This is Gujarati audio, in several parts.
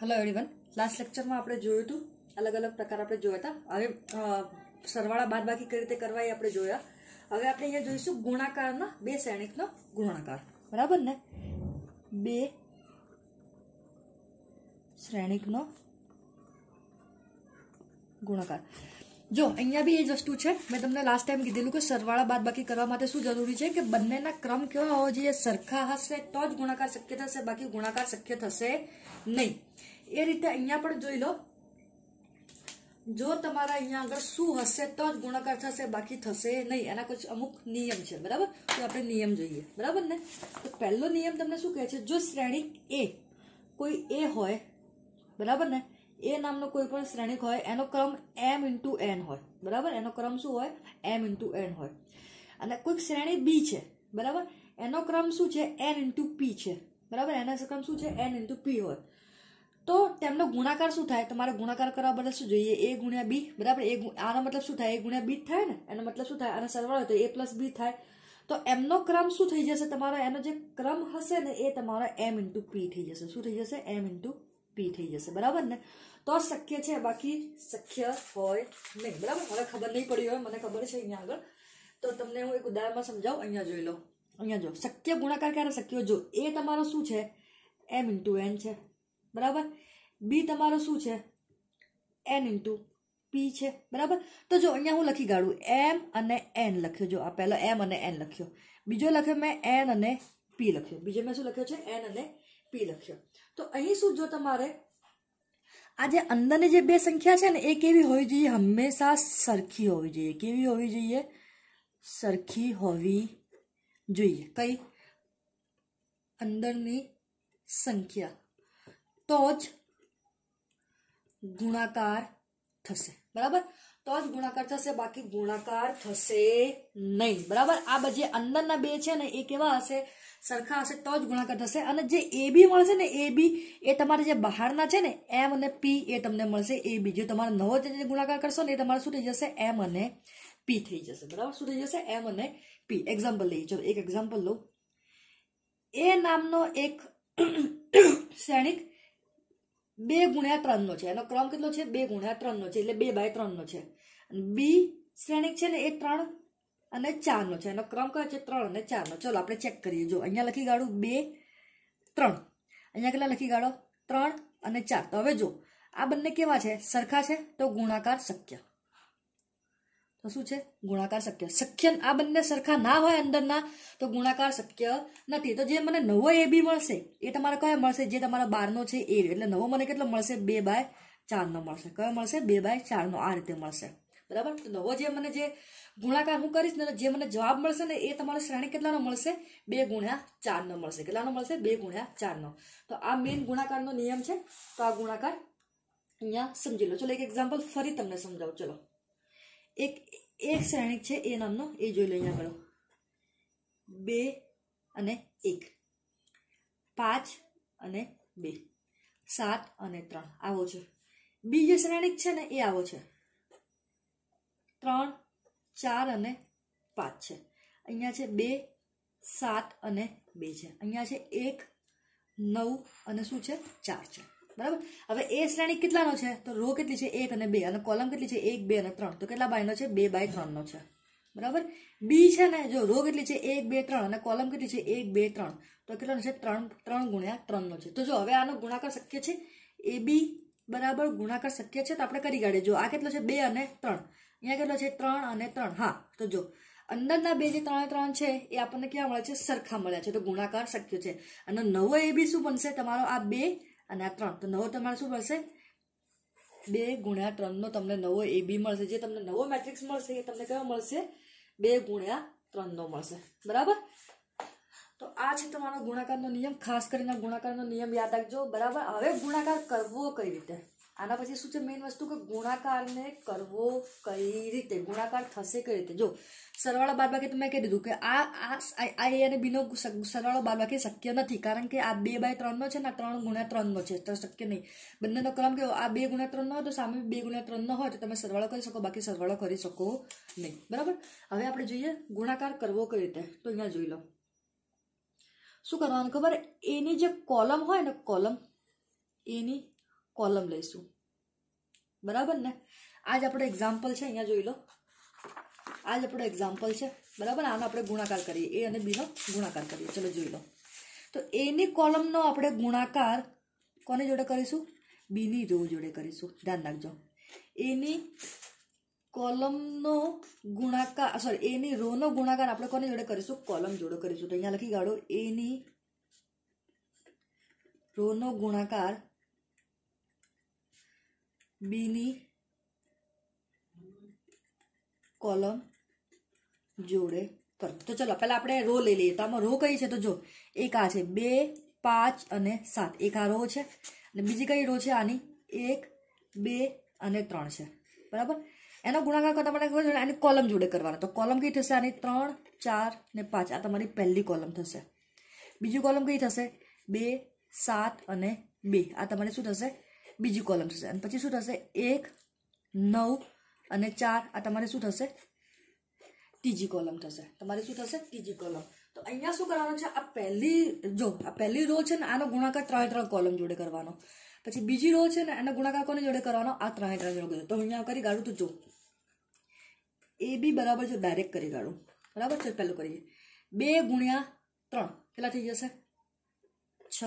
હલો એવરીવન લાસ્ટ લેક્ચરમાં આપણે જોયું હતું અલગ અલગ પ્રકાર આપણે જોયા હતા હવે સરવાળા બાદબાકી કઈ રીતે કરવા એ આપણે જોયા હવે આપણે અહીંયા જોઈશું ગુણાકારના બે શ્રેણીકનો ગુણાકાર બરાબર ને બે શ્રેણીકનો ગુણાકાર जो अहियाँ भी एज वस्तु है मैं तमने लास्ट टाइम कीधेलू के सरवाड़ा बाद बाकी करने शू जरूरी है कि बने क्रम के होइए सरखा हसे तो गुणाकार शक्य थे बाकी गुणाकार शक्य थे नही ए रीते अई लो जो तमारा अहिया आग शू हसे तो ज गुणाकार थे बाकी थे नही एना कुछ अमुक निम है बराबर तो आप निम जी बराबर ने तो पहलो नियम तक शू कहे जो श्रेणी ए कोई ए हो बराबर ने એ નામનો કોઈ પણ શ્રેણિક હોય એનો ક્રમ એમ ઇન્ટુ એન હોય બરાબર એનો ક્રમ શું હોય એમ ઇન્ટુ એન હોય અને કોઈક શ્રેણી બી છે બરાબર એનો ક્રમ શું છે એન ઇન્ટુ પી છે બરાબર એનો ક્રમ શું છે એન ઇન્ટુ પી હોય તો તેમનો ગુણાકાર શું થાય તમારે ગુણાકાર કરવા બદલ શું જોઈએ એ ગુણ્યા બી બરાબર એ આનો મતલબ શું થાય એ ગુણ્યા બી થાય ને એનો મતલબ શું થાય આનો સરવાળો તો એ પ્લસ બી થાય તો એમનો ક્રમ શું થઈ જશે તમારો એનો જે ક્રમ હશે ને એ તમારો એમ ઇન્ટુ પી થઈ જશે શું થઈ જશે એમ ઇન્ટુ પી થઈ જશે બરાબર ને તો શક્ય છે બાકી શક્ય હોય નહીં બરાબર મને ખબર નહીં પડી હોય મને ખબર છે અહીંયા આગળ તો તમને હું એક ઉદાહરણમાં સમજાવું અહીંયા જોઈ લો અહીંયા જો શક્ય ગુણાકાર ક્યારે શક્ય જો એ તમારો શું છે એમ ઇન્ટુ એન છે બરાબર બી તમારો શું છે એન ઇન્ટુ પી છે બરાબર તો જો અહીંયા હું લખી કાઢું એમ અને એન લખ્યો જો આ પહેલો એમ અને એન લખ્યો બીજો લખ્યો મેં એન અને પી લખ્યો બીજો મેં શું લખ્યો છે એન અને પી લખ્યો તો અહીં શું જો તમારે આ જે અંદરની જે બે સંખ્યા છે ને એ કેવી હોવી જોઈએ હંમેશા સરખી હોવી જોઈએ કેવી હોવી જોઈએ સરખી હોવી જોઈએ કઈ અંદરની સંખ્યા તો જ ગુણાકાર થશે બરાબર તો જ ગુણાકાર થશે બાકી ગુણાકાર થશે નહીં બરાબર આ જે અંદરના બે છે ને એ કેવા હશે સરખા હશે તો જ ગુણાકાર થશે અને જે એ બી મળશે ને એ બી એ તમારે જે બહારના છે ને એમ અને પી એ તમને મળશે એ બી જે તમારે નવો જે ગુણાકાર કરશો ને એ તમારે શું થઈ જશે એમ અને પી થઈ જશે બરાબર શું થઈ જશે એમ અને પી એક્ઝામ્પલ લઈએ ચલો એક એક્ઝામ્પલ લઉં એ નામનો એક શ્રેણિક બે ગુણ્યા ત્રણનો છે એનો ક્રમ કેટલો છે બે ગુણ્યા ત્રણનો છે એટલે બે બાય ત્રણનો છે બી શ્રેણિક છે ને એ ત્રણ અને ચારનો છે એનો ક્રમ કયો છે ત્રણ અને ચારનો ચલો આપણે ચેક કરીએ જો અહીંયા લખી કાઢું બે ત્રણ અહીંયા કેટલા લખી કાઢો ત્રણ અને ચાર તો હવે જો આ બંને કેવા છે સરખા છે તો ગુણાકાર શક્ય તો શું છે ગુણાકાર શક્ય શક્ય આ બંને સરખા ના હોય અંદરના તો ગુણાકાર શક્ય નથી તો જે મને નવો એ બી મળશે એ તમારે કયો મળશે જે તમારો બારનો છે એ એટલે નવો મને કેટલો મળશે બે બાય ચારનો મળશે કયો મળશે બે બાય ચારનો આ રીતે મળશે બરાબર નવો જે મને જે ગુણાકાર હું કરીશ ને જે મને જવાબ મળશે ને એ તમારો શ્રેણી કેટલાનો મળશે બે ગુણ્યા ચારનો મળશે કેટલાનો મળશે બે ગુણ્યા ચારનો તો આ મેઇન ગુણાકારનો નિયમ છે તો આ ગુણાકાર અહીંયા સમજી લો ચલો એક એક્ઝામ્પલ ફરી તમને સમજાવું ચલો એક એક શ્રેણિક છે એ નામનો એ જોઈ લો અહીંયા આગળ બે અને એક પાંચ અને બે સાત અને ત્રણ આવો છે બીજો શ્રેણિક છે ને એ આવો છે ત્રણ ચાર અને પાંચ છે અહીંયા છે બે સાત અને બે છે અહીંયા છે એક નવ અને શું છે ચાર છે બરાબર હવે એ શ્રેણી કેટલાનો છે તો રો કેટલી છે એક અને બે અને કોલમ કેટલી છે એક બે અને ત્રણ તો કેટલા બાયનો છે બે બાય ત્રણનો છે બરાબર બી છે ને જો રો કેટલી છે એક બે ત્રણ અને કોલમ કેટલી છે એક બે ત્રણ તો કેટલાનો છે ત્રણ ત્રણ ગુણ્યા ત્રણનો છે તો જો હવે આનો ગુણાકાર શક્ય છે એ બી બરાબર ગુણાકાર શક્ય છે તો આપણે કરી કાઢીએ જો આ કેટલો છે બે અને ત્રણ અહીંયા કેટલો છે ત્રણ અને ત્રણ હા તો જો અંદરના બે જે ત્રણે ત્રણ છે એ આપણને ક્યાં મળે છે સરખા મળ્યા છે તો ગુણાકાર શક્ય છે અને નવો એ બી શું બનશે તમારો આ બે અને આ ત્રણ તો નવો તમારે શું મળશે બે ગુણ્યા ત્રણનો તમને નવો એ બી મળશે જે તમને નવો મેટ્રિક્સ મળશે એ તમને કયો મળશે બે ગુણ્યા ત્રણનો મળશે બરાબર તો આ છે તમારો ગુણાકારનો નિયમ ખાસ કરીને ગુણાકારનો નિયમ યાદ રાખજો બરાબર હવે ગુણાકાર કરવો કઈ રીતે આના પછી શું છે મેઇન વસ્તુ કે ગુણાકારને કરવો કઈ રીતે ગુણાકાર થશે કઈ રીતે જો સરવાળો બાદબાકી તો મેં કહી દીધું કે આ આ આ એ અને બીનો સરવાળો બાદબાકી શક્ય નથી કારણ કે આ બે બાય ત્રણનો છે ને આ ત્રણ ગુણ્યા ત્રણનો છે તો શક્ય નહીં બંનેનો ક્રમ કેવો આ બે ગુણ્યા ત્રણનો હોય તો સામે બે ગુણ્યા ત્રણનો હોય તો તમે સરવાળો કરી શકો બાકી સરવાળો કરી શકો નહીં બરાબર હવે આપણે જોઈએ ગુણાકાર કરવો કઈ રીતે તો અહીંયા જોઈ લો શું કરવાનું ખબર એની જે કોલમ હોય ને કોલમ એની કોલમ લઈશું બરાબર ને આજ આપણે એક્ઝામ્પલ છે અહીંયા જોઈ લો આજ આપણો એક્ઝામ્પલ છે બરાબર આનો આપણે ગુણાકાર કરીએ એ અને બીનો ગુણાકાર કરીએ ચલો જોઈ લો તો એની કોલમનો આપણે ગુણાકાર કોની જોડે કરીશું બીની રો જોડે કરીશું ધ્યાન રાખજો એની કોલમનો ગુણાકાર સોરી એની રોનો ગુણાકાર આપણે કોની જોડે કરીશું કોલમ જોડે કરીશું તો અહીંયા લખી કાઢો એની રોનો ગુણાકાર બીની કોલમ જોડે કરો તો ચલો પહેલાં આપણે રો લઈ લઈએ તો આમાં રો કઈ છે તો જો એક આ છે બે પાંચ અને સાત એક આ રો છે અને બીજી કઈ રો છે આની એક બે અને ત્રણ છે બરાબર એનો ગુણાકાર કરતા આપણે ખબર આની કોલમ જોડે કરવાના તો કોલમ કઈ થશે આની ત્રણ ચાર ને પાંચ આ તમારી પહેલી કોલમ થશે બીજી કોલમ કઈ થશે બે સાત અને બે આ તમારે શું થશે બીજી કોલમ થશે અને પછી શું થશે એક નવ અને ચાર આ તમારે શું થશે ત્રીજી કોલમ થશે તમારે શું થશે ત્રીજી કોલમ તો અહીંયા શું કરવાનું છે આ પહેલી જો આ પહેલી રો છે ને આનો ગુણાકાર ત્રણે ત્રણ કોલમ જોડે કરવાનો પછી બીજી રો છે ને એનો ગુણાકાર કોની જોડે કરવાનો આ ત્રણે ત્રણ જોડે તો અહીંયા કરી ગાડું તો જો એ બી બરાબર છે ડાયરેક્ટ કરી ગાડું બરાબર છે પહેલું કરીએ બે ગુણ્યા ત્રણ કેટલા થઈ જશે છ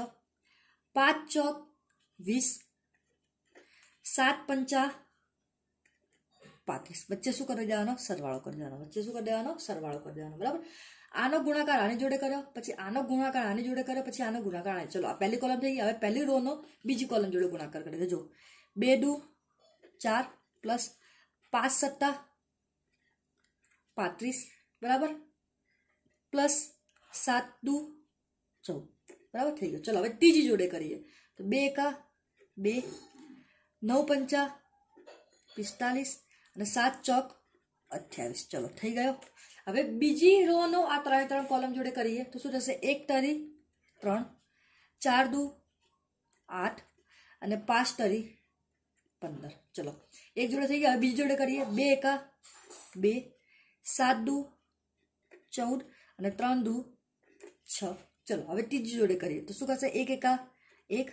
પાંચ ચોક વીસ સાત પંચા પાંત્રીસ વચ્ચે શું કરી દેવાનો સરવાળો કરી દેવાનો વચ્ચે શું કરી દેવાનો સરવાળો કરી દેવાનો બરાબર આનો ગુણાકાર આની જોડે કર્યો પછી આનો ગુણાકાર આની જોડે કર્યો પછી આનો ગુણાકાર આની ચલો આ પહેલી કોલમ થઈ હવે પહેલી રોનો બીજી કોલમ જોડે ગુણાકાર કરી દેજો બે દુ ચાર પ્લસ પાંચ સત્તા પાંત્રીસ બરાબર પ્લસ સાત દુ ચૌદ બરાબર થઈ ગયો ચલો હવે ત્રીજી જોડે કરીએ તો બે એકા બે નવ પંચા પિસ્તાલીસ અને સાત ચોક અઠ્યાવીસ ચલો થઈ ગયો હવે બીજી રોનો આ ત્રણે ત્રણ કોલમ જોડે કરીએ તો શું થશે એક તરી ત્રણ ચાર દુ આઠ અને પાંચ તરી પંદર ચલો એક જોડે થઈ ગયા હવે બીજી જોડે કરીએ બે એકા બે સાત દુ ચૌદ અને ત્રણ દુ છ ચલો હવે ત્રીજી જોડે કરીએ તો શું થશે એક એકા એક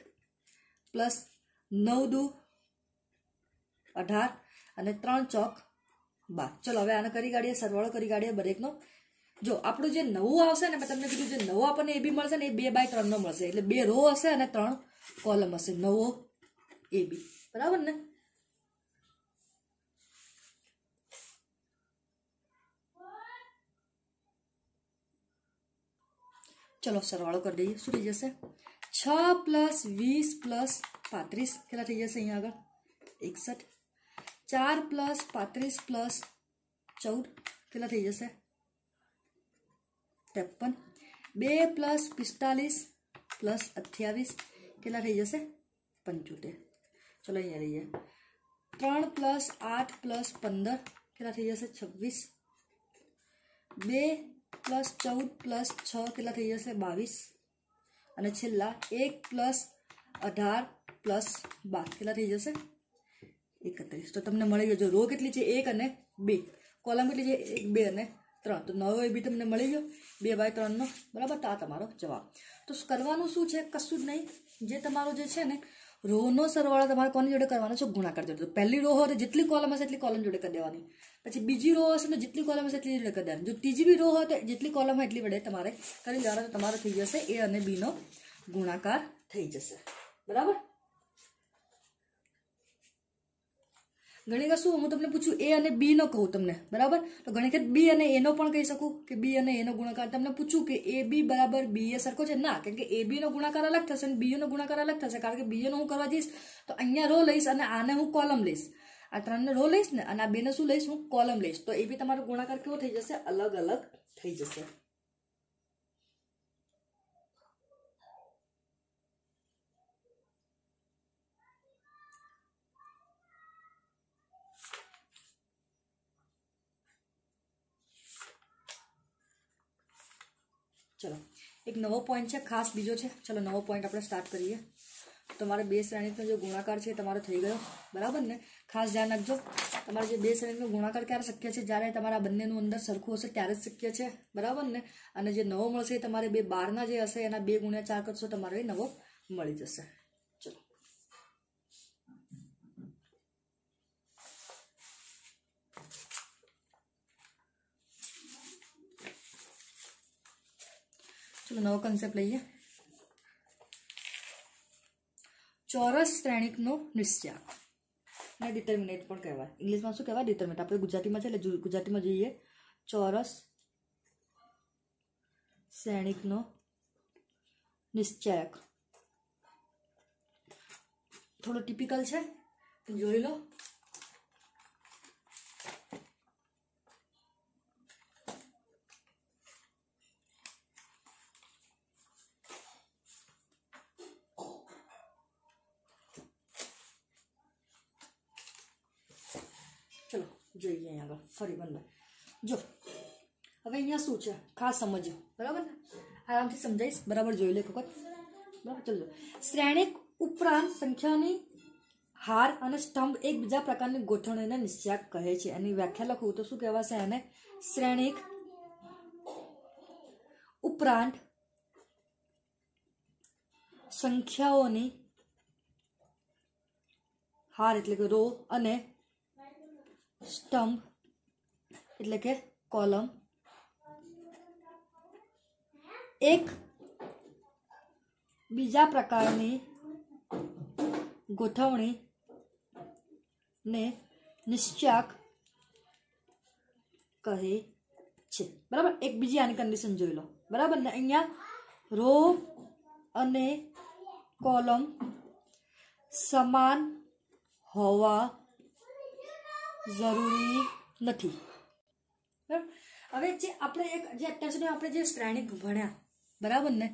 પ્લસ નવ દુ અઢાર અને ત્રણ ચોક બાર ચલો હવે આને કરી કાઢીએ સરવાળો કરી કાઢીએ બ્રેકનો જો આપણું જે નવું આવશે ને મેં તમને કીધું જે નવું આપણને એ બી મળશે ને એ બે બાય ત્રણનો મળશે એટલે બે રો હશે અને ત્રણ કોલમ હશે નવો એ બી બરાબર ને ચલો સરવાળો કરી દઈએ શું થઈ જશે છ પ્લસ વીસ પ્લસ પાંત્રીસ કેટલા થઈ જશે અહીંયા આગળ એકસઠ ચાર પ્લસ પાંત્રીસ પ્લસ ચૌદ કેટલા થઈ જશે ત્રેપન બે પ્લસ પિસ્તાલીસ પ્લસ અઠ્યાવીસ કેટલા થઈ જશે પંચોતેર ચલો અહીંયા લઈએ ત્રણ પ્લસ આઠ પ્લસ પંદર કેટલા થઈ જશે છવ્વીસ બે પ્લસ ચૌદ પ્લસ છ કેટલા થઈ જશે બાવીસ અને છેલ્લા એક પ્લસ અઢાર પ્લસ બાર કેટલા થઈ જશે એકત્રીસ તો તમને મળી ગયો જો રો કેટલી છે એક અને બે કોલમ કેટલી છે એક બે અને ત્રણ તો નવો એ બી તમને મળી ગયો બે બાય ત્રણનો બરાબર તો આ તમારો જવાબ તો કરવાનું શું છે કશું જ નહીં જે તમારો જે છે ને રોનો સરવાળો તમારે કોની જોડે કરવાનો છે ગુણાકાર જોડે પહેલી રો હોય તો જેટલી કોલમ હશે એટલી કોલમ જોડે કરી દેવાની પછી બીજી રો હશે તો જેટલી કોલમ હશે એટલી જોડે કરી દેવાની જો ત્રીજી બી રો હોય તો જેટલી કોલમ હોય એટલી વડે તમારે કરી લેવાનો તમારો થઈ જશે એ અને બીનો ગુણાકાર થઈ જશે બરાબર ઘણી શું હું તમને પૂછું એ અને બી નો કહું તમને બરાબર તો ઘણી વખત બી અને એનો પણ કહી શકું કે બી અને એનો ગુણાકાર તમને પૂછું કે એ બી બરાબર બી એ સરખો છે ના કેમ કે એ બી નો ગુણાકાર અલગ થશે અને બી નો ગુણાકાર અલગ થશે કારણ કે બી નો હું કરવા જઈશ તો અહીંયા રો લઈશ અને આને હું કોલમ લઈશ આ ત્રણને રો લઈશ ને અને આ બેને શું લઈશ હું કોલમ લઈશ તો એ બી તમારો ગુણાકાર કેવો થઈ જશે અલગ અલગ થઈ જશે ચલો એક નવો પોઈન્ટ છે ખાસ બીજો છે ચલો નવો પોઈન્ટ આપણે સ્ટાર્ટ કરીએ તમારે બે શ્રેણીનો જે ગુણાકાર છે તમારો થઈ ગયો બરાબર ને ખાસ ધ્યાન રાખજો તમારે જે બે શ્રેણીનો ગુણાકાર ક્યારે શક્ય છે જ્યારે તમારા બંનેનું અંદર સરખું હશે ત્યારે જ શક્ય છે બરાબર ને અને જે નવો મળશે તમારે બે બારના જે હશે એના બે ગુણ્યા ચાર કરશો તમારે નવો મળી જશે ચલો નવો કન્સેપ્ટ લઈએ ચોરસ શ્રેણિકનો નિશ્ચાક અને ડિટર્મિનેટ પણ કહેવાય ઇંગ્લિશમાં શું કહેવાય ડિટર્મિનેટ આપણે ગુજરાતીમાં છે એટલે ગુજરાતીમાં જોઈએ ચોરસ શ્રેણિકનો નિશ્ચયક થોડો ટિપિકલ છે જોઈ લો ફરી વલ્લા જો હવે અહીંયા શું છે ખાસ સમજો બરાબર ને આરામથી સમજાવીશ બરાબર જોઈ લે એક વખત બરાબર ચલો શ્રેણિક ઉપરાંત સંખ્યાની હાર અને સ્તંભ એકબીજા પ્રકારની ગોઠવણીને નિશ્ચય કહે છે એની વ્યાખ્યા લખું તો શું કહેવાશે એને શ્રેણિક ઉપરાંત સંખ્યાઓની હાર એટલે કે રો અને સ્તંભ એટલે કે કોલમ એક બીજા પ્રકારની ગોઠવણી ને નિશ્ચાક કહે છે બરાબર એક બીજી આની કન્ડિશન જોઈ લો બરાબર ને અહીંયા રો અને કોલમ સમાન હોવા જરૂરી નથી હવે જે આપણે એક જે અત્યાર સુધી આપણે જે શ્રેણિક ભણ્યા બરાબર ને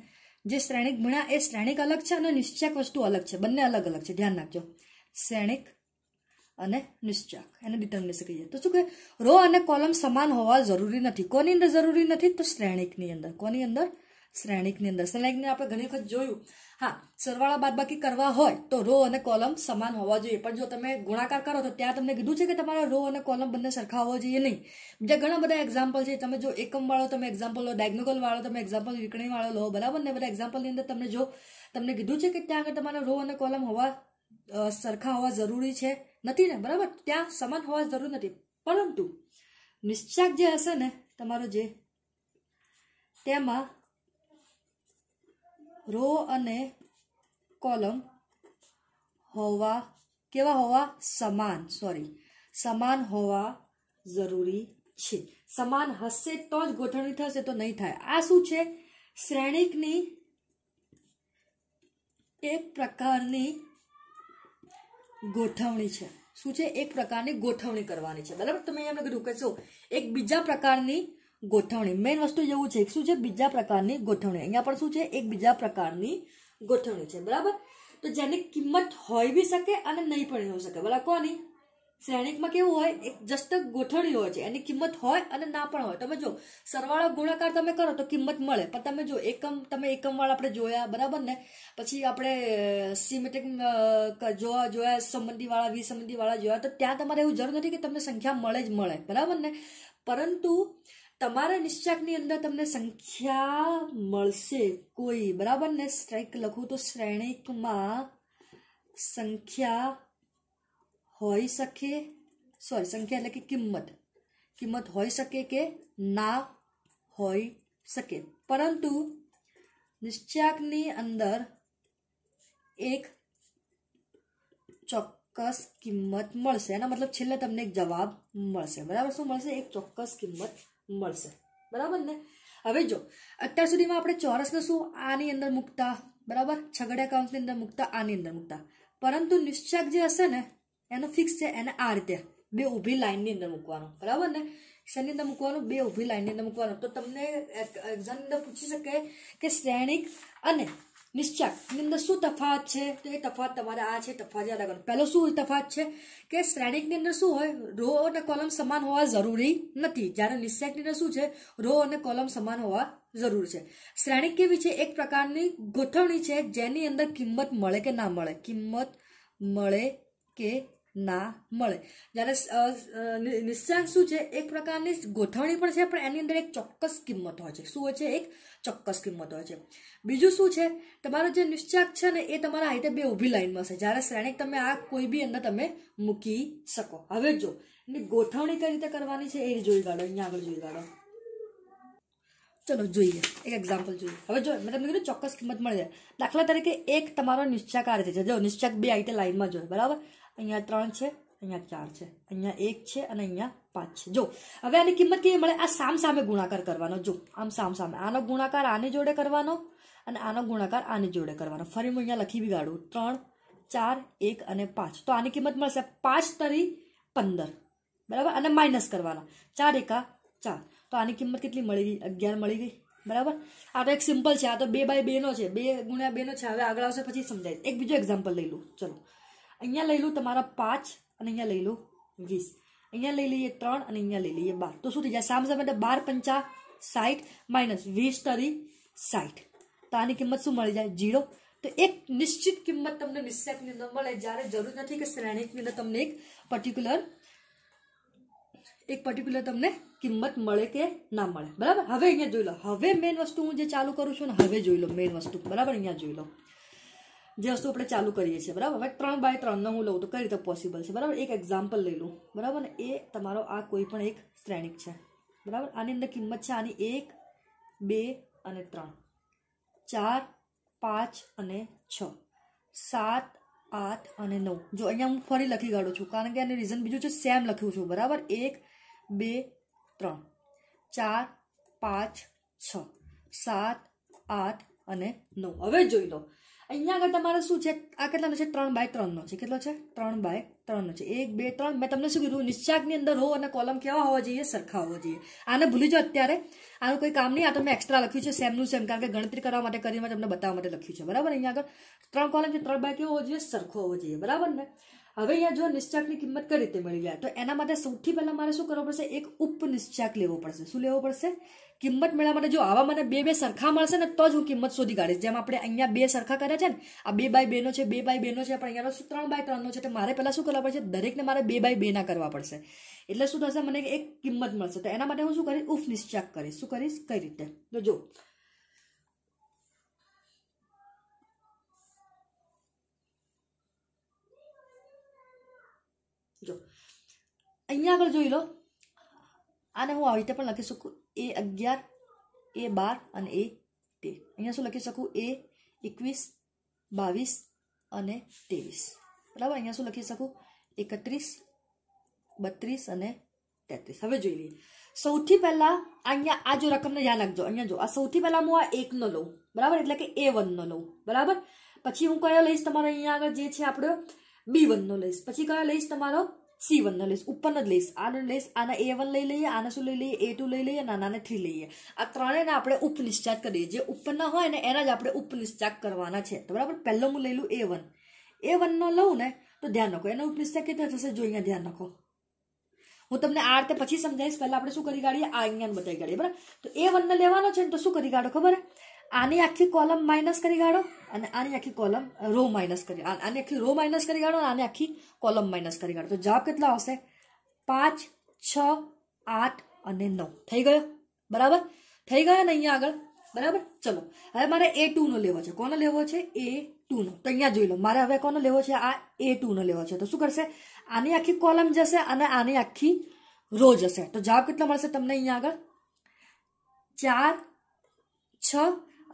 જે શ્રેણિક ભણ્યા એ શ્રેણિક અલગ છે અને નિશ્ચક વસ્તુ અલગ છે બંને અલગ અલગ છે ધ્યાન રાખજો શ્રેણિક અને નિશ્ચક એને ડિટર્મિનેશન કહીએ તો શું કે રો અને કોલમ સમાન હોવા જરૂરી નથી કોની અંદર જરૂરી નથી તો શ્રેણિકની અંદર કોની અંદર શ્રેણિકની અંદર શ્રેણિકની આપણે ઘણી વખત જોયું હા સરવાળા બાદબાકી કરવા હોય તો રો અને કોલમ સમાન હોવા જોઈએ પણ જો તમે ગુણાકાર કરો તો ત્યાં તમને કીધું છે કે તમારા રો અને કોલમ બંને સરખા હોવા જોઈએ નહીં બીજા ઘણા બધા એક્ઝામ્પલ છે તમે જો વાળો તમે એક્ઝામ્પલ લો વાળો તમે એક્ઝામ્પલ વાળો લો બરાબર ને બધા એક્ઝામ્પલની અંદર તમને જો તમને કીધું છે કે ત્યાં આગળ તમારા રો અને કોલમ હોવા સરખા હોવા જરૂરી છે નથી ને બરાબર ત્યાં સમાન હોવા જરૂર નથી પરંતુ નિશ્ચાક જે હશે ને તમારો જે તેમાં રો અને કોલમ હોવા કેવા હોવા સમાન સોરી સમાન હોવા જરૂરી છે સમાન હશે તો જ ગોઠવણી થશે તો નહીં થાય આ શું છે શ્રેણિકની એક પ્રકારની ગોઠવણી છે શું છે એક પ્રકારની ગોઠવણી કરવાની છે બરાબર તમે એમને કીધું કે જો એક બીજા પ્રકારની ગોઠવણી મેઇન વસ્તુ જેવું છે શું છે બીજા પ્રકારની ગોઠવણી અહીંયા પણ શું છે એક બીજા પ્રકારની ગોઠવણી છે બરાબર તો જેની કિંમત હોય બી શકે અને નહીં પણ હોઈ શકે બરાબર કોની શ્રેણિકમાં કેવું હોય એક જસ્ટ ગોઠવણી હોય છે એની કિંમત હોય અને ના પણ હોય તમે જો સરવાળો ગુણાકાર તમે કરો તો કિંમત મળે પણ તમે જો એકમ તમે એકમવાળા આપણે જોયા બરાબર ને પછી આપણે સિમેટ્રિક જોવા જોયા સંબંધીવાળા વિસંબંધીવાળા જોયા તો ત્યાં તમારે એવું જરૂર નથી કે તમને સંખ્યા મળે જ મળે બરાબર ને પરંતુ તમારા નિશ્ચાકની અંદર તમને સંખ્યા મળશે કોઈ બરાબર ને સ્ટ્રેક લખું તો શ્રેણિકમાં સંખ્યા હોઈ શકે સોરી સંખ્યા એટલે કે કિંમત કિંમત હોઈ શકે કે ના હોઈ શકે પરંતુ નિશ્ચાકની અંદર એક ચોક્કસ કિંમત મળશે એના મતલબ છેલ્લે તમને એક જવાબ મળશે બરાબર શું મળશે એક ચોક્કસ કિંમત મળશે બરાબર ને હવે જો અત્યાર સુધીમાં આપણે ચોરસને શું આની અંદર મૂકતા બરાબર છગડા કાઉન્સની અંદર મૂકતા આની અંદર મૂકતા પરંતુ નિશ્ચક જે હશે ને એનો ફિક્સ છે એને આ રીતે બે ઊભી લાઇનની અંદર મૂકવાનો બરાબર ને શેની અંદર મૂકવાનું બે ઊભી લાઇનની અંદર મૂકવાનું તો તમને એક્ઝામની અંદર પૂછી શકે કે શ્રેણિક અને નિશ્ચક એની અંદર શું તફાવત છે તો એ તફાવત તમારે આ છે તફાવત યાદ રાખવાનો પહેલો શું તફાવત છે કે શ્રેણિકની અંદર શું હોય રો અને કોલમ સમાન હોવા જરૂરી નથી જ્યારે નિશ્ચકની અંદર શું છે રો અને કોલમ સમાન હોવા જરૂર છે શ્રેણિક કેવી છે એક પ્રકારની ગોઠવણી છે જેની અંદર કિંમત મળે કે ના મળે કિંમત મળે કે ના મળે જ્યારે નિશાન શું છે એક પ્રકારની ગોઠવણી પણ છે પણ એની અંદર એક ચોક્કસ કિંમત હોય છે શું હોય છે એક ચોક્કસ કિંમત હોય છે બીજું શું છે તમારો જે નિશ્ચાક છે ને એ તમારા રીતે બે ઊભી લાઈનમાં છે જ્યારે શ્રેણિક તમે આ કોઈ બી અંદર તમે મૂકી શકો હવે જો એની ગોઠવણી કઈ રીતે કરવાની છે એ જોઈ કાઢો અહીંયા આગળ જોઈ કાઢો ચલો જોઈએ એક એક્ઝામ્પલ જોઈએ હવે જો મેં તમને કીધું ચોક્કસ કિંમત મળી જાય દાખલા તરીકે એક તમારો નિશ્ચાક આ રીતે છે જો નિશ્ચાક બે આ રીતે લાઈનમાં જોઈએ બરાબર અહીંયા ત્રણ છે અહીંયા ચાર છે અહીંયા એક છે અને અહીંયા પાંચ છે જો હવે આની કિંમત કેવી મળે આ સામ સામે ગુણાકાર કરવાનો જો આમ સામ સામે આનો ગુણાકાર આની જોડે કરવાનો અને આનો ગુણાકાર આની જોડે કરવાનો ફરી હું અહીંયા લખી બિગાડું ત્રણ ચાર એક અને પાંચ તો આની કિંમત મળશે પાંચ તરી પંદર બરાબર અને માઇનસ કરવાના ચાર એકા ચાર તો આની કિંમત કેટલી મળી ગઈ અગિયાર મળી ગઈ બરાબર આ તો એક સિમ્પલ છે આ તો બે બાય બેનો છે બે ગુણ્યા બેનો છે હવે આગળ આવશે પછી સમજાય એક બીજો એક્ઝામ્પલ લઈ લઉં ચલો અહીંયા લઈ લઉં તમારા પાંચ અને અહીંયા લઈ લઉં વીસ અહીંયા લઈ લઈએ ત્રણ અને અહીંયા લઈ લઈએ બાર તો શું થઈ જાય સામ સામે બાર પંચા સાઠ માઇનસ વીસ તરી સાઠ તો આની કિંમત શું મળી જાય જીરો તો એક નિશ્ચિત કિંમત તમને નિશ્ચયની અંદર મળે જ્યારે જરૂર નથી કે શ્રેણિકની અંદર તમને એક પર્ટિક્યુલર એક પર્ટિક્યુલર તમને કિંમત મળે કે ના મળે બરાબર હવે અહીંયા જોઈ લો હવે મેઇન વસ્તુ હું જે ચાલુ કરું છું ને હવે જોઈ લો મેઇન વસ્તુ બરાબર અહીંયા જોઈ લો જે વસ્તુ આપણે ચાલુ કરીએ છીએ બરાબર હવે ત્રણ બાય ત્રણનો હું લઉં તો કઈ રીતે પોસિબલ છે બરાબર એક એક્ઝામ્પલ લઈ લઉં બરાબર ને એ તમારો આ કોઈ પણ એક શ્રેણિક છે બરાબર આની અંદર કિંમત છે આની એક બે અને ત્રણ ચાર પાંચ અને છ સાત આઠ અને નવ જો અહીંયા હું ફરી લખી કાઢું છું કારણ કે આનું રીઝન બીજું છે સેમ લખ્યું છું બરાબર એક બે ત્રણ ચાર પાંચ છ સાત આઠ અને નવ હવે જોઈ લો અહીંયા આગળ તમારે શું છે આ કેટલાનો છે ત્રણ બાય ત્રણનો છે કેટલો છે ત્રણ બાય ત્રણનો છે એક બે ત્રણ મેં તમને શું કીધું નિશ્ચાકની અંદર રો અને કોલમ કેવા હોવા જોઈએ સરખા હોવા જોઈએ આને ભૂલી જાઓ અત્યારે આનું કોઈ કામ નહીં આ તો મેં એક્સ્ટ્રા લખ્યું છે સેમનું સેમ કારણ કે ગણતરી કરવા માટે કરીને તમને બતાવવા માટે લખ્યું છે બરાબર અહીંયા આગળ ત્રણ કોલમ છે ત્રણ બાય કેવો હોવો જોઈએ સરખો હોવો જોઈએ બરાબર ને હવે અહીંયા જો નિશ્ચાકની કિંમત કઈ રીતે મળી જાય તો એના માટે સૌથી પહેલાં મારે શું કરવું પડશે એક ઉપનિશ્ચાક લેવો પડશે શું લેવો પડશે કિંમત મેળવવા માટે જો આવા મને બે બે સરખા મળશે ને તો જ હું કિંમત શોધી કાઢીશ જેમ આપણે અહીંયા બે સરખા કર્યા છે ને આ બે બાય બેનો છે બે બાય બેનો છે પણ અહીંયા શું ત્રણ બાય ત્રણનો છે તો મારે પહેલાં શું કરવા પડશે દરેકને મારે બે બાય બેના કરવા પડશે એટલે શું થશે મને એક કિંમત મળશે તો એના માટે હું શું કરીશ ઉફ નિશ્ચાક કરીશ શું કરીશ કઈ રીતે તો જો અહીંયા આગળ જોઈ લો આને હું આવી રીતે પણ લખી શકું એ અગિયાર એ બાર અને એ તેર અહીંયા શું લખી શકું એ એકવીસ બાવીસ અને ત્રેવીસ બરાબર અહીંયા શું લખી શકું એકત્રીસ બત્રીસ અને તેત્રીસ હવે જોઈ લઈએ સૌથી પહેલાં અહીંયા આ જો રકમને ધ્યાન રાખજો અહીંયા જો આ સૌથી પહેલાં હું આ એકનો લઉં બરાબર એટલે કે એ વનનો લઉં બરાબર પછી હું કયો લઈશ તમારો અહીંયા આગળ જે છે આપણો બી વનનો લઈશ પછી કયો લઈશ તમારો સી વનનો લેસ ઉપરનો જ લેસ આનો લેસ આના એ વન લઈ લઈએ આના શું લઈ લઈએ એ ટુ લઈ લઈએ નાનાને થ્રી લઈએ આ ત્રણે આપણે ઉપનિશ્ચાત કરીએ જે ઉપરના હોય ને એના જ આપણે ઉપનિશ્ચાક કરવાના છે તો બરાબર પહેલો હું લઈ લઉં એ વન એ વનનો લઉં ને તો ધ્યાન રાખો એનો ઉપનિશ્ચાત કેટલા થશે જો અહીંયા ધ્યાન રાખો હું તમને આ રીતે પછી સમજાવીશ પહેલાં આપણે શું કરી કાઢીએ આ અહીંયા બતાવી કાઢીએ બરાબર તો એ વનને લેવાનો છે ને તો શું કરી કાઢો ખબર હે આની આખી કોલમ માઇનસ કરી કાઢો અને આની આખી કોલમ રો માઇનસ કરી આની આખી રો માઇનસ કરી કાઢો અને આની આખી કોલમ માઇનસ કરી કાઢો તો જવાબ કેટલા આવશે પાંચ છ આઠ અને નવ થઈ ગયો બરાબર થઈ ગયો ને અહીંયા આગળ બરાબર ચલો હવે મારે એ ટુનો લેવો છે કોનો લેવો છે એ ટુનો તો અહીંયા જોઈ લો મારે હવે કોનો લેવો છે આ એ ટુનો લેવો છે તો શું કરશે આની આખી કોલમ જશે અને આની આખી રો જશે તો જવાબ કેટલો મળશે તમને અહીંયા આગળ ચાર છ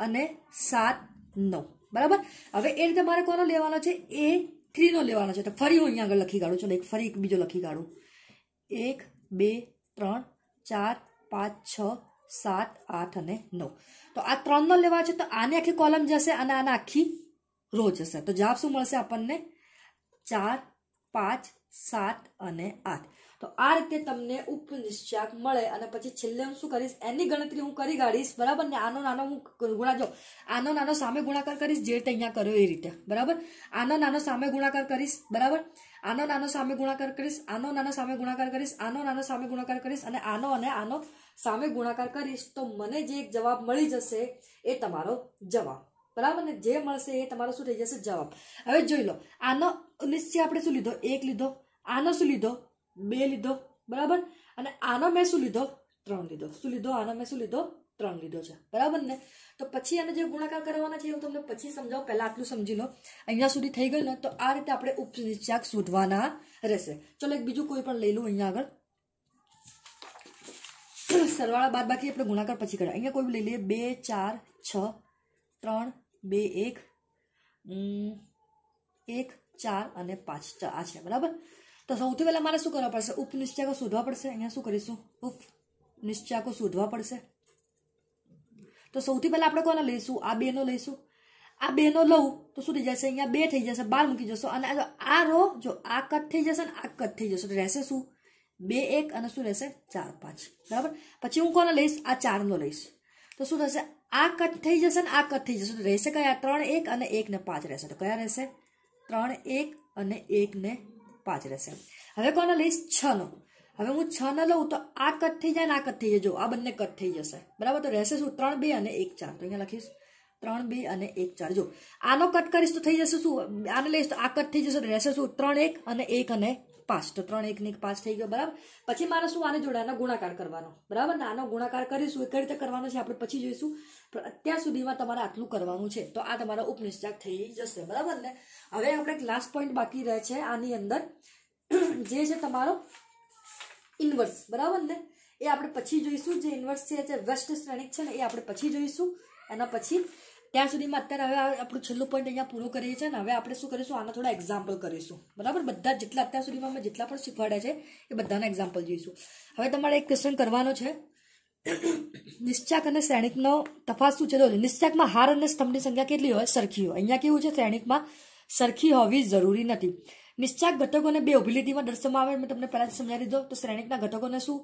અને સાત સાતનો બરાબર હવે એ રીતે મારે કોનો લેવાનો છે એ થ્રીનો લેવાનો છે તો ફરી હું અહીંયા આગળ લખી કાઢું છું એક ફરી એક બીજો લખી કાઢું એક બે ત્રણ ચાર પાંચ છ સાત આઠ અને નવ તો આ ત્રણનો લેવા છે તો આને આખી કોલમ જશે અને આને આખી રો જશે તો જવાબ શું મળશે આપણને ચાર પાંચ સાત અને આઠ તો આ રીતે તમને ઉપનિશ્ચાક મળે અને પછી છેલ્લે હું શું કરીશ એની ગણતરી હું કરી કાઢીશ બરાબર ને આનો નાનો હું ગુણાજો આનો નાનો સામે ગુણાકાર કરીશ જે રીતે અહીંયા કર્યો એ રીતે બરાબર આનો નાનો સામે ગુણાકાર કરીશ બરાબર આનો નાનો સામે ગુણાકાર કરીશ આનો નાનો સામે ગુણાકાર કરીશ આનો નાનો સામે ગુણાકાર કરીશ અને આનો અને આનો સામે ગુણાકાર કરીશ તો મને જે એક જવાબ મળી જશે એ તમારો જવાબ બરાબર ને જે મળશે એ તમારો શું થઈ જશે જવાબ હવે જોઈ લો આનો નિશ્ચય આપણે શું લીધો એક લીધો આનો શું લીધો બે લીધો બરાબર અને આનો મેં શું લીધો ત્રણ લીધો શું લીધો આનો મેં શું લીધો ત્રણ લીધો છે બરાબર ને તો પછી આને જે ગુણાકાર કરવાના છે હું તમને પછી સમજાવું પહેલાં આટલું સમજી લો અહીંયા સુધી થઈ ગયું ને તો આ રીતે આપણે ઉપનિશ્ચાક શોધવાના રહેશે ચલો એક બીજું કોઈ પણ લઈ લઉં અહીંયા આગળ સરવાળા બાદ બાકી આપણે ગુણાકાર પછી કરે અહીંયા કોઈ લઈ લઈએ બે ચાર છ ત્રણ બે એક એક ચાર અને પાંચ આ છે બરાબર તો સૌથી પહેલા મારે શું કરવાનું પડશે ઉપનિશ્યાકો સુધવા પડશે અહિયાં શું કરીશ ઉફ નિશ્યાકો સુધવા પડશે તો સૌથી પહેલા આપણે કોને લઈશું આ બેનો લઈશું આ બેનો લઉં તો શું થઈ જશે અહિયાં બે થઈ જશે બાર મૂકી જોજો અને આ જો આ રો જો આ કટ થઈ જશે ને આ કટ થઈ જશે તો રહેશે શું બે એક અને શું રહેશે 4 5 બરાબર પછી હું કોને લઈશ આ ચારનો લઈશ તો શું થશે આ કટ થઈ જશે ને આ કટ થઈ જશે તો રહેશે કયા 3 1 અને 1 ને 5 રહેશે તો કયા રહેશે 3 1 અને 1 ને પાંચ રહેશે હવે કોનો લઈશ છનો હવે હું છ ન લઉં તો આ કટ થઈ જાય ને આ કટ થઈ જાય જો આ બંને કટ થઈ જશે બરાબર તો રહેશે શું ત્રણ બે અને એક ચાર તો અહીંયા લખીશ ત્રણ બે અને એક ચાર જો આનો કટ કરીશ તો થઈ જશે શું આને લઈશ તો આ કટ થઈ જશે રહેશે શું ત્રણ એક અને એક અને પાંચ તો ત્રણ એક ને એક પાંચ થઈ ગયો બરાબર પછી મારે શું આને જોડે આનો ગુણાકાર કરવાનો બરાબર ને આનો ગુણાકાર કરીશું એ કઈ રીતે કરવાનો છે આપણે પછી જોઈશું પણ અત્યાર સુધીમાં તમારે આટલું કરવાનું છે તો આ તમારા ઉપનિશ્ચાક થઈ જશે બરાબર ને હવે આપણે લાસ્ટ પોઈન્ટ બાકી રહે છે આની અંદર જે છે તમારો ઇન્વર્સ બરાબર ને એ આપણે પછી જોઈશું જે ઇન્વર્સ છે જે વેસ્ટ શ્રેણી છે ને એ આપણે પછી જોઈશું એના પછી ત્યાં સુધીમાં અત્યારે હવે આપણું છેલ્લું પોઈન્ટ અહીંયા પૂરું કરીએ છીએ ને હવે આપણે શું કરીશું આના થોડા એક્ઝામ્પલ કરીશું બરાબર બધા જેટલા અત્યાર સુધીમાં મેં જેટલા પણ શીખવાડ્યા છે એ બધાના એક્ઝામ્પલ જોઈશું હવે તમારે એક ક્વેશ્ચન કરવાનો છે નિશ્ચાક અને શ્રેણિકનો તફાત શું છે તો નિશ્ચાકમાં હાર અને સ્તંભની સંખ્યા કેટલી હોય સરખી હોય અહીંયા કેવું છે શ્રેણિકમાં સરખી હોવી જરૂરી નથી નિશ્ચાક ઘટકોને બે ઉભી લીટીમાં દર્શાવવામાં આવે મેં તમને પહેલાં સમજાવી દીધો તો શ્રેણિકના ઘટકોને શું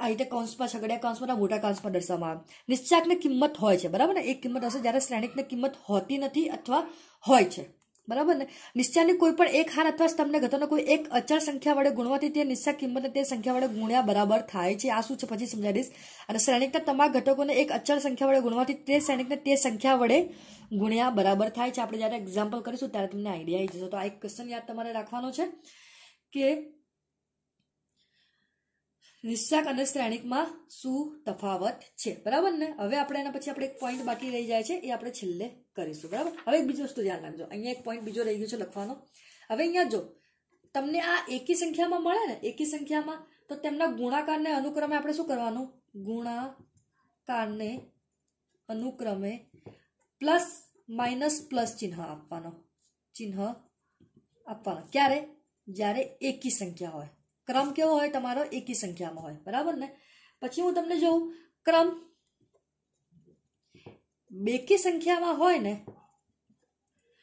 આ રીતે કૌંસમાં છગડ્યા કૌંસમાં મોટા કૌંસમાં દર્શાવવામાં આવે નિશ્ચાકની કિંમત હોય છે બરાબર ને એ કિંમત હશે જ્યારે શ્રેણિકની કિંમત હોતી નથી અથવા હોય છે બરાબર ને નિશ્ચયની કોઈ પણ એક હાર અથવા સ્તંભને ઘટનો કોઈ એક અચળ સંખ્યા વડે ગુણવાથી તે નિશ્ચય કિંમતને તે સંખ્યા વડે ગુણ્યા બરાબર થાય છે આ શું છે પછી સમજાવી દઈશ અને શ્રેણિકના તમામ ઘટકોને એક અચળ સંખ્યા વડે ગુણવાથી તે શ્રેણિકને તે સંખ્યા વડે ગુણ્યા બરાબર થાય છે આપણે જ્યારે એક્ઝામ્પલ કરીશું ત્યારે તમને આઈડિયા આવી જશે તો આ એક ક્વેશ્ચન યાદ તમારે રાખવાનો છે કે નિશાક અને શ્રેણિકમાં શું તફાવત છે બરાબર ને હવે આપણે એના પછી આપણે એક પોઈન્ટ બાકી રહી જાય છે એ આપણે છેલ્લે કરીશું બરાબર હવે એક બીજી વસ્તુ ધ્યાન રાખજો અહીંયા એક પોઈન્ટ બીજો રહી ગયો છે લખવાનો હવે અહીંયા જો તમને આ એકી સંખ્યામાં મળે ને એકી સંખ્યામાં તો તેમના ગુણાકારને અનુક્રમે આપણે શું કરવાનું ગુણાકારને અનુક્રમે પ્લસ માઇનસ પ્લસ ચિહ્ન આપવાનો ચિહ્ન આપવાનો ક્યારે જ્યારે એકી સંખ્યા હોય ક્રમ કેવો હોય તમારો એકી સંખ્યામાં હોય બરાબર ને પછી હું તમને જોઉં ક્રમ બેકી સંખ્યામાં હોય ને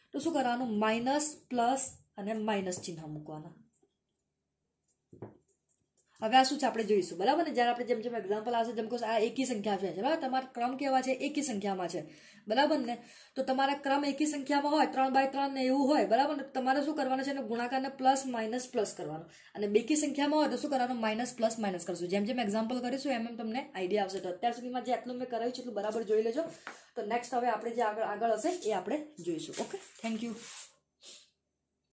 તો શું કરવાનું માઇનસ પ્લસ અને માઇનસ ચિહ્ન મૂકવાના હવે આ શું છે આપણે જોઈશું બરાબર ને જ્યારે આપણે જેમ જેમ એક્ઝામ્પલ આવશે જેમ કે આ એકી સંખ્યા છે બરાબર તમારા ક્રમ કેવા છે એકી સંખ્યામાં છે બરાબર ને તો તમારા ક્રમ એકી સંખ્યામાં હોય ત્રણ બાય ત્રણ ને એવું હોય બરાબર ને તમારે શું કરવાનું છે ગુણાકારને પ્લસ માઇનસ પ્લસ કરવાનો અને બેકી સંખ્યામાં હોય તો શું કરવાનું માઇનસ પ્લસ માઇનસ કરશું જેમ જેમ એક્ઝામ્પલ કરીશું એમ એમ તમને આઈડિયા આવશે તો અત્યાર સુધીમાં જે આટલું મેં કરાવ્યું છે એટલું બરાબર જોઈ લેજો તો નેક્સ્ટ હવે આપણે જે આગળ આગળ હશે એ આપણે જોઈશું ઓકે થેન્ક યુ